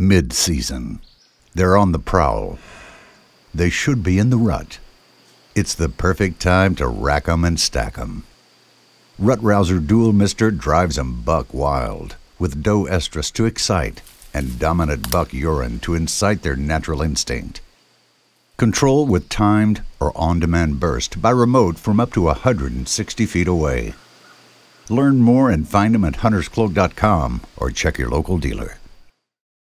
mid-season. They're on the prowl. They should be in the rut. It's the perfect time to rack 'em and stack 'em. Rut rouser Dual Mister drives 'em buck wild, with doe estrus to excite and dominant buck urine to incite their natural instinct. Control with timed or on-demand burst by remote from up to 160 feet away. Learn more and find 'em at hunterscloak.com or check your local dealer.